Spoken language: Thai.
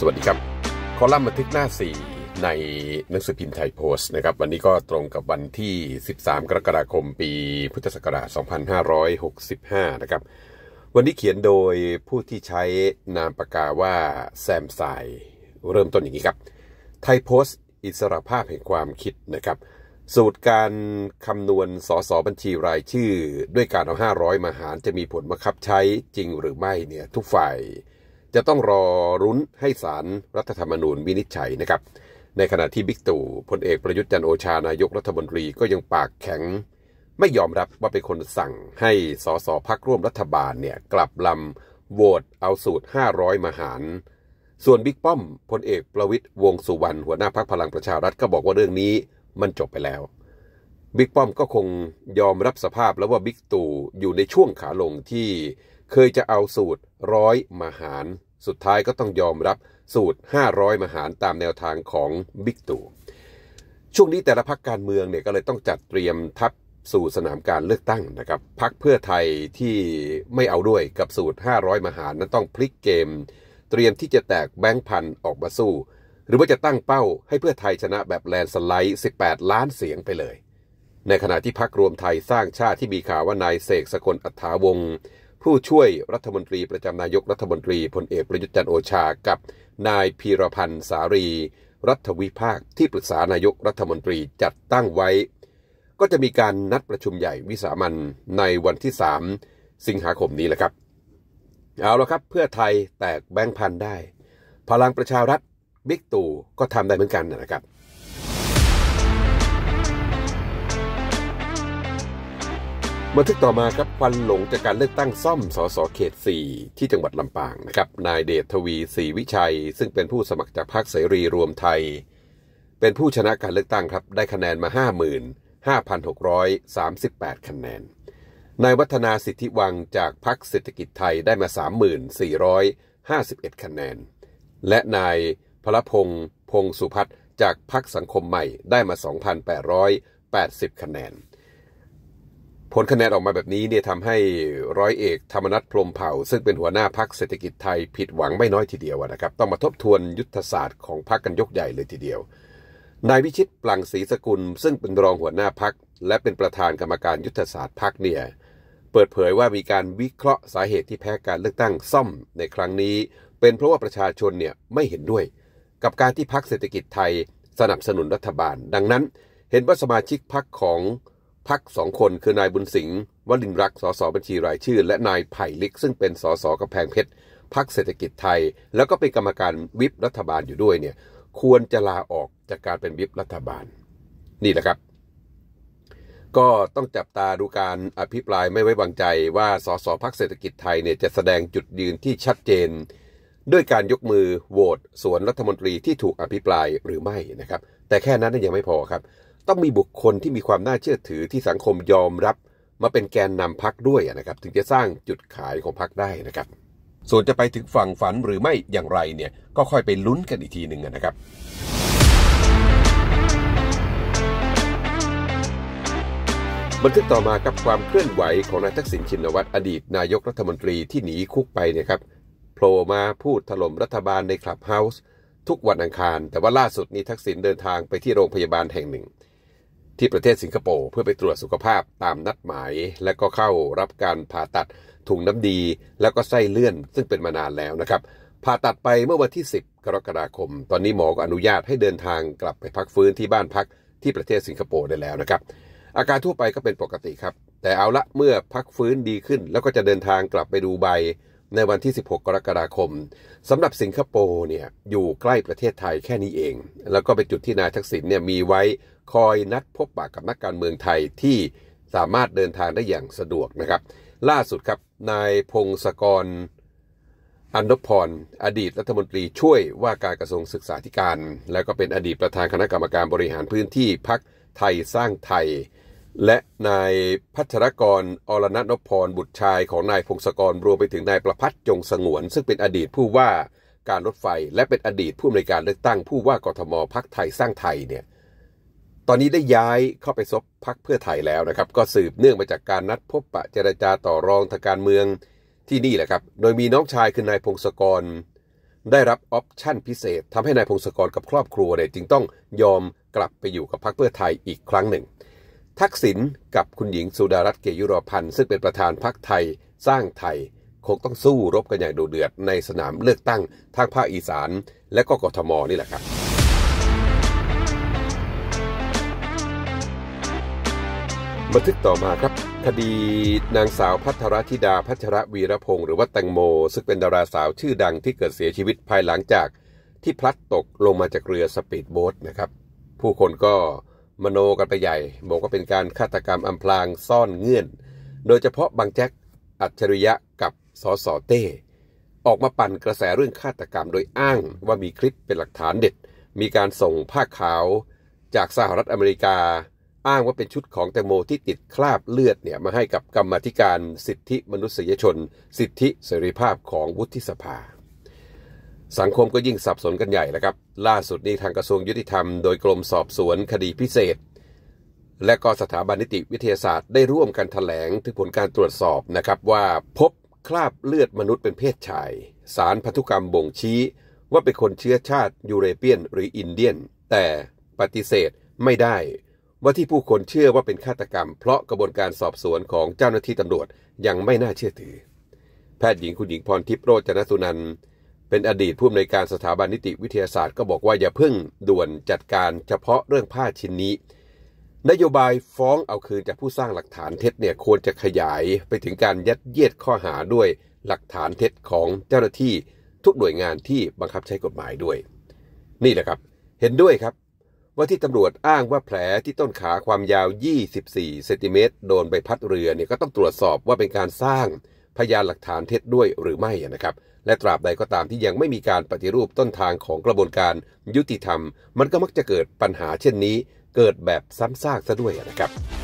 สวัสดีครับคอลัมน์บันทึกหน้า 4 ในหนังสือพิมพ์ไทยโพสต์นะครับวันนี้ก็ตรงกับวันที่ 13 กรกฎาคมปี พุทธศักราช 2565 นะครับวันนี้เขียนโดยผู้ที่ใช้นามปากกาว่าแซมสายเริ่มต้นอย่างนี้ครับ ไทยโพสต์อิสระภาพแห่งความคิดนะครับ สูตรการคำนวณสอสบัญชีรายชื่อ ด้วยการเอา 500 มาหารจะมีผลบังคับใช้จริงหรือไม่เนี่ย ทุกฝ่ายจะต้องรอรุ้นให้สารรัฐธรรมนูญวินิจฉัยนะครับ ในขณะที่บิ๊กตู่พลเอกประยุทธ์จันโอชา นายกรัฐมนตรีก็ยังปากแข็ง ไม่ยอมรับว่าเป็นคนสั่งให้สสพักร่วมรัฐบาลเนี่ยกลับลำโหวตเอาสูตร 500มหาร ส่วนบิ๊กป้อมพลเอกประวิทย์วงสุวรรณหัวหน้าพักพลังประชารัฐก็บอกว่าเรื่องนี้มันจบไปแล้ว บิ๊กป้อมก็คงยอมรับสภาพแล้วว่าบิ๊กตู่อยู่ในช่วงขาลงที่เคยจะเอาสูตรร้อยมหารสุดท้ายก็ต้องยอมรับสูตร 500 มหารตามแนวทางของบิ๊กตู่ ช่วงนี้แต่ละพักการเมืองเนี่ยก็เลยต้องจัดเตรียมทัพสู่สนามการเลือกตั้งนะครับพักเพื่อไทยที่ไม่เอาด้วยกับสูตร 500 มหารนั้นต้องพลิกเกม เตรียมที่จะแตกแบงค์พันออกมาสู้ หรือว่าจะตั้งเป้าให้เพื่อไทยชนะแบบแลนสไลด์ 18 ล้านเสียงไปเลย ในขณะที่พักรวมไทยสร้างชาติที่มีข่าวว่านายเสกสกลอัฐาวงศ์ผู้ช่วยรัฐมนตรีประจำนายกรัฐมนตรีพลเอกประยุทธ์จันโอชากับนายพีรพันธ์สารี รัฐวิภาค ที่ปรึกษานายกรัฐมนตรีจัดตั้งไว้ก็จะมีการนัดประชุมใหญ่วิสามันในวันที่ 3 สิงหาคมนี้แหละครับเอาละครับเพื่อไทยแตกแบงค์พันได้ พลังประชารัฐ บิ๊กตู่ก็ทำได้เหมือนกันนะครับบันทึกต่อมาครับควันหลงจากการเลือกตั้งซ่อม สสเขต 4 ที่จังหวัดลำปางนะครับนายเดชทวีศรีวิชัย ซึ่งเป็นผู้สมัครจากพรรคเสรีรวมไทย เป็นผู้ชนะการเลือกตั้งครับได้คะแนนมา 55,638 คะแนนนายวัฒนาสิทธิวังจากพรรคเศรษฐกิจไทยได้มา 3,451คะแนน และนายพระพงศ์พงสุพัฒน์จากพรรคสังคมใหม่ได้มา 2,880 คะแนนผลคะแนนออกมาแบบนี้เนี่ยทำให้ร้อยเอกธรรมนัฐพรมเผ่า ซึ่งเป็นหัวหน้าพักเศรษฐกิจไทยผิดหวังไม่น้อยทีเดียวนะครับ ต้องมาทบทวนยุทธศาสตร์ของพักกันยกใหญ่เลยทีเดียวนายวิชิตปลังศรีสกุลซึ่งเป็นรองหัวหน้าพัก และเป็นประธานกรรมการยุทธศาสตร์พักเนี่ยเปิดเผยว่ามีการวิเคราะห์สาเหตุที่แพ้การเลือกตั้งซ่อมในครั้งนี้ เป็นเพราะว่าประชาชนเนี่ยไม่เห็นด้วย กับการที่พักเศรษฐกิจไทยสนับสนุนรัฐบาล ดังนั้น เห็นว่าสมาชิกพักของพักสองคนคือนายบุญสิงห์วลินรักสสบัญชีรายชื่อ และนายไผ่ลิก ซึ่งเป็นสสกะแพงเพชรพักเศรษฐกิจไทย แล้วก็เป็นกรรมการวิปรัฐบาลอยู่ด้วยเนี่ยควรจะลาออกจากการเป็นวิปรัฐบาล นี่แหละครับ ก็ต้องจับตาดูการอภิปรายไม่ไว้วางใจ ว่าสสพักเศรษฐกิจไทยเนี่ยจะแสดงจุดยืนที่ชัดเจน ด้วยการยกมือโหวตสวนรัฐมนตรีที่ถูกอภิปรายหรือไม่นะครับ แต่แค่นั้นยังไม่พอครับต้องมีบุคคลที่มีความน่าเชื่อถือที่สังคมยอมรับมาเป็นแกนนำพักด้วยนะครับถึงจะสร้างจุดขายของพักได้นะครับส่วนจะไปถึงฝั่งฝันหรือไม่อย่างไรเนี่ยก็ค่อยไปลุ้นกันอีกทีหนึ่งนะครับ บันทึกต่อมากับความเคลื่อนไหวของนายทักษิณชินวัตรอดีตนายกรัฐมนตรีที่หนีคุกไปเนี่ยครับโผล่มาพูดถล่มรัฐบาลในคลับเฮาส์ทุกวันอังคารแต่ว่าล่าสุดนี้ทักษิณเดินทางไปที่โรงพยาบาลแห่งหนึ่งที่ประเทศสิงคโปร์เพื่อไปตรวจสุขภาพตามนัดหมาย และก็เข้ารับการผ่าตัดถุงน้ำดี แล้วก็ไส้เลื่อน ซึ่งเป็นมานานแล้วนะครับผ่าตัดไปเมื่อวันที่ 10 กรกฎาคม ตอนนี้หมอก็อนุญาตให้เดินทางกลับไปพักฟื้นที่บ้านพักที่ประเทศสิงคโปร์ได้แล้วนะครับอาการทั่วไปก็เป็นปกติครับ แต่เอาละเมื่อพักฟื้นดีขึ้น แล้วก็จะเดินทางกลับไปดูใบในวันที่ 16 กรกฎาคมสำหรับสิงคโปร์เนี่ยอยู่ใกล้ประเทศไทยแค่นี้เอง แล้วก็เป็นจุดที่นายทักษิณเนี่ยมีไว้คอยนัดพบปะกับนักการเมืองไทยที่สามารถเดินทางได้อย่างสะดวกนะครับ ล่าสุดครับ นายพงศกรอนุพรอดีตรัฐมนตรีช่วยว่าการกระทรวงศึกษาธิการ แล้วก็เป็นอดีตประธานคณะกรรมการบริหารพื้นที่พักไทยสร้างไทย และนายพัชรกรอรณนพรบุตรชาย ของนายพงศกรรวมไปถึงนายประพัฒจงสงวน ซึ่งเป็นอดีตผู้ว่าการรถไฟและเป็นอดีตผู้อำนวยการเลือกตั้งผู้ว่ากทมพักไทยสร้างไทยเนี่ยตอนนี้ได้ย้ายเข้าไปซบพักเพื่อไทยแล้วนะครับก็สืบเนื่องมาจากการนัดพบปะเจรจาต่อรองทางการเมืองที่นี่แหละครับ โดยมีน้องชายคือนายพงศกร ได้รับออปชั่นพิเศษทำให้นายพงศกรกับครอบครัวเนี่ยจึงต้องยอมกลับไปอยู่กับพักเพื่อไทยอีกครั้งหนึ่ง ทักษิณกับคุณหญิงสุดารัตน์เกยุรพันธ์ซึ่งเป็นประธานพักไทยสร้างไทย คงต้องสู้รบกันอย่างดุเดือดในสนามเลือกตั้งทางภาคอีสาน และก็กทมนี่แหละครับบันทึกต่อมาครับคดีนางสาวพัทรธิดาพัชรวีรพงศ์หรือว่าแตงโม ซึ่งเป็นดาราสาวชื่อดังที่เกิดเสียชีวิตภายหลังจากที่พลัดตกลงมาจากเรือสปีดโบ๊ทนะครับ ผู้คนก็มโนกันไปใหญ่ บอกว่าเป็นการฆาตกรรมอำพรางซ่อนเงื่อน โดยเฉพาะบางแจ็คอัจฉริยะกับสอสอเต้ออกมาปั่นกระแสเรื่องฆาตกรรมโดยอ้าง ว่ามีคลิปเป็นหลักฐานเด็ด มีการส่งผ้าขาว จากสหรัฐอเมริกาอ้างว่าเป็นชุดของแตงโมที่ติดคราบเลือดเนี่ยมาให้กับกรรมธิการสิทธิมนุษยชน สิทธิเสรีภาพของวุฒิสภา สังคมก็ยิ่งสับสนกันใหญ่แล้วครับ ล่าสุดนี้ทางกระทรวงยุติธรรมโดยกรมสอบสวนคดีพิเศษ และก็สถาบันนิติวิทยาศาสตร์ได้ร่วมกันถแถลงถึงผลการตรวจสอบนะครับว่าพบคราบเลือดมนุษย์เป็นเพศชายสารพันธุกรรมบ่งชี้ว่าเป็นคนเชื้อชาติยูเรเปียน หรืออินเดียน แต่ปฏิเสธไม่ได้ว่าที่ผู้คนเชื่อว่าเป็นฆาตกรรมเพราะกระบวนการสอบสวนของเจ้าหน้าที่ตำรวจยังไม่น่าเชื่อถือแพทย์หญิงคุณหญิงพรทิพย์โรจนสุนันเป็นอดีตผู้อำนวยการสถาบันนิติวิทยาศาสตร์ก็บอกว่าอย่าเพิ่งด่วนจัดการเฉพาะเรื่องผ้าชิ้นนี้ นโยบายฟ้องเอาคืนจากผู้สร้างหลักฐานเท็จเนี่ยควรจะขยายไปถึงการยัดเยียดข้อหาด้วยหลักฐานเท็จของเจ้าหน้าที่ทุกหน่วยงานที่บังคับใช้กฎหมายด้วย นี่แหละครับ เห็นด้วยครับว่าที่ตำรวจอ้างว่าแผลที่ต้นขาความยาว 24 เซนติเมตร โดนใบพัดเรือเนี่ยก็ต้องตรวจสอบว่าเป็นการสร้างพยานหลักฐานเท็จด้วยหรือไม่นะครับ และตราบใดก็ตามที่ยังไม่มีการปฏิรูปต้นทางของกระบวนการยุติธรรม มันก็มักจะเกิดปัญหาเช่นนี้เกิดแบบซ้ำซากซะด้วยนะครับ